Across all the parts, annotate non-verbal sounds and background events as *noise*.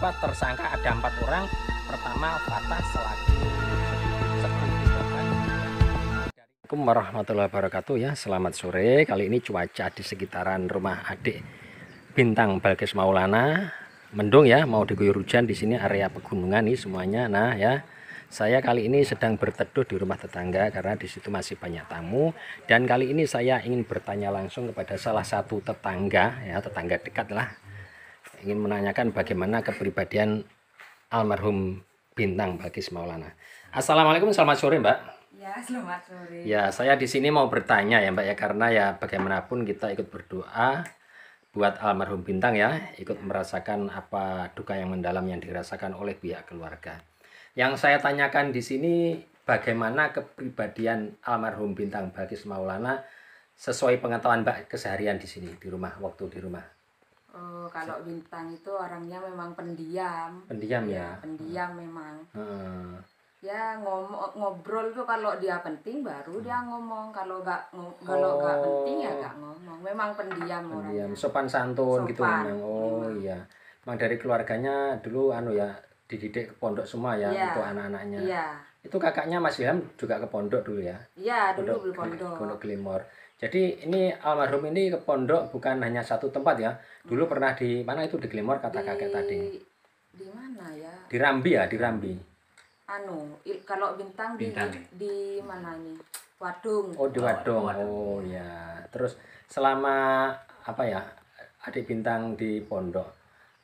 apa tersangka ada empat orang pertama Fatah selaku Assalamualaikum warahmatullahi wabarakatuh ya Selamat sore kali ini cuaca di sekitaran rumah adik Bintang Balkis Maulana mendung ya mau diguyur hujan di sini area pegunungan nih semuanya nah ya saya kali ini sedang berteduh di rumah tetangga karena di situ masih banyak tamu dan kali ini saya ingin bertanya langsung kepada salah satu tetangga ya tetangga dekat lah ingin menanyakan bagaimana kepribadian almarhum Bintang Balkis Maulana. Assalamualaikum, selamat sore Mbak. Ya, selamat sore. Ya, saya di sini mau bertanya ya Mbak ya karena ya bagaimanapun kita ikut berdoa buat almarhum Bintang ya, ikut ya. merasakan apa duka yang mendalam yang dirasakan oleh pihak keluarga. Yang saya tanyakan di sini bagaimana kepribadian almarhum Bintang Balkis Maulana sesuai pengetahuan Mbak keseharian di sini di rumah waktu di rumah. Oh, kalau bintang itu orangnya memang pendiam. Pendiam ya. ya? Pendiam hmm. memang. Hmm. Ya ngomong ngobrol tuh kalau dia penting baru hmm. dia ngomong. Kalau nggak kalau nggak oh. penting ya nggak ngomong. Memang pendiam, pendiam. orangnya. Sopan santun Sopan. gitu memang. Oh memang. iya. Memang dari keluarganya dulu anu ya dididik ke pondok semua ya, ya. untuk anak-anaknya. Iya. Itu kakaknya Mas Ilham juga ke pondok dulu ya? Iya, dulu ke pondok. Pondok Glimor. Jadi ini almarhum ini ke pondok bukan hanya satu tempat ya. Dulu hmm. pernah di mana itu di Glimor kata di, kakek tadi. Di mana ya? Di Rambi ya, di Rambi. Anu, il, kalau bintang, bintang. di di mana nih? Wadung. Oh, di oh, Wadung. Wadung. Oh, ya. Terus selama apa ya? Adik bintang di pondok.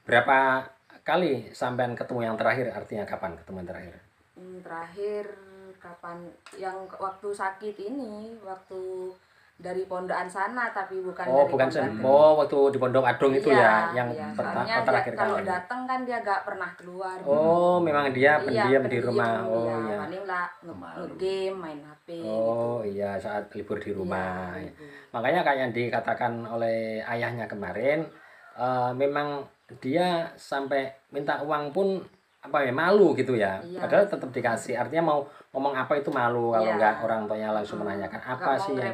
Berapa kali sampean ketemu yang terakhir? Artinya kapan ketemu yang terakhir? terakhir kapan yang waktu sakit ini, waktu dari pondokan sana tapi bukan oh dari bukan sen oh waktu di pondok adung itu iya, ya iya. yang iya, pertama terakhir kali kalau datang kan dia gak pernah keluar oh gitu. memang dia iya, pendiam iya, di rumah iya, oh iya paling lah game main hp gitu. oh gitu. iya saat libur di iya, rumah iya, gitu. makanya kayak yang dikatakan oleh ayahnya kemarin uh, memang dia sampai minta uang pun apa ya malu gitu ya iya. padahal tetap dikasih artinya mau ngomong apa itu malu kalau iya. nggak orang tuanya langsung hmm. menanyakan apa Gak sih ya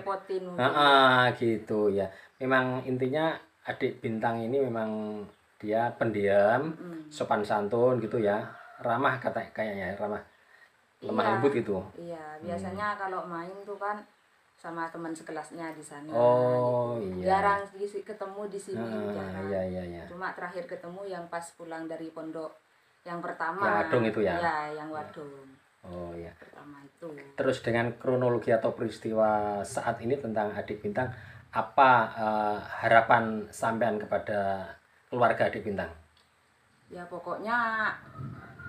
nah, ah, gitu ya memang intinya adik bintang ini memang dia pendiam hmm. sopan santun gitu ya ramah kata kayaknya ya, ramah lemah iya. lembut gitu iya biasanya hmm. kalau main tuh kan sama teman sekelasnya di sana. Gitu. Oh gitu. iya. Jarang ketemu di sini. uh, jarang. Iya, iya, iya. Cuma terakhir ketemu yang pas pulang dari pondok yang pertama. Yang Wadung itu ya. Ya, yang iya. Wadung. Oh ya. Pertama itu. Terus dengan kronologi atau peristiwa saat ini tentang Adik Bintang, apa uh, harapan sampean kepada keluarga Adik Bintang? Ya pokoknya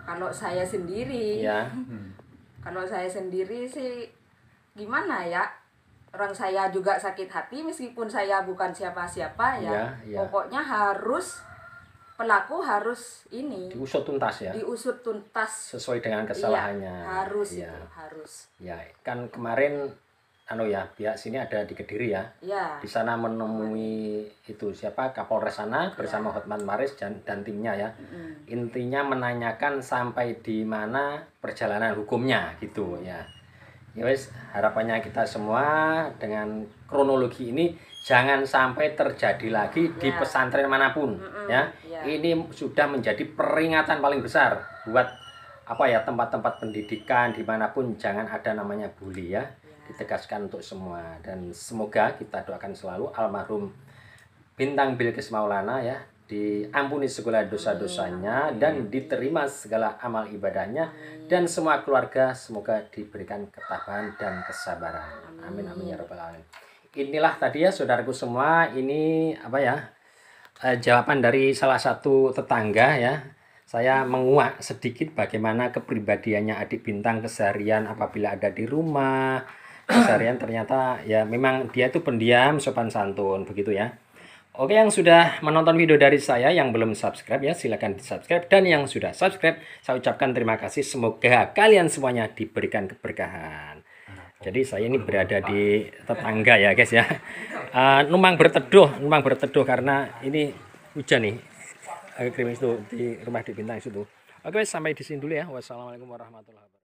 kalau saya sendiri. Ya. *laughs* kalau saya sendiri sih gimana ya? Orang saya juga sakit hati meskipun saya bukan siapa-siapa ya. ya, ya. Pokoknya harus pelaku harus ini diusut tuntas ya diusut tuntas sesuai dengan kesalahannya iya, harus ya. itu harus ya kan kemarin anu ya pihak sini ada di kediri ya, ya. di sana menemui oh. itu siapa kapolres sana iya. bersama ya. Hotman Maris dan, dan timnya ya hmm. intinya menanyakan sampai di mana perjalanan hukumnya gitu ya ya harapannya kita semua dengan kronologi ini jangan sampai terjadi lagi ya. di pesantren manapun mm hmm ya. ya. Ini sudah menjadi peringatan paling besar buat apa ya tempat-tempat pendidikan dimanapun jangan ada namanya bully ya. ya. Ditegaskan untuk semua dan semoga kita doakan selalu almarhum Bintang Bilkis Maulana ya diampuni segala dosa-dosanya dan diterima segala amal ibadahnya dan semua keluarga semoga diberikan ketabahan dan kesabaran. Amin amin ya rabbal alamin inilah tadi ya saudaraku semua ini apa ya eh, jawaban dari salah satu tetangga ya saya menguak sedikit bagaimana kepribadiannya adik bintang keseharian apabila ada di rumah keseharian ternyata ya memang dia itu pendiam sopan santun begitu ya Oke yang sudah menonton video dari saya yang belum subscribe ya silahkan di subscribe dan yang sudah subscribe saya ucapkan terima kasih semoga kalian semuanya diberikan keberkahan. Jadi saya ini berada di tetangga ya guys ya. Uh, numpang berteduh, numpang berteduh karena ini hujan nih. Agak Krimis itu di rumah di bintang tuh. Oke, sampai di sini dulu ya. Wassalamualaikum warahmatullahi wabarakatuh.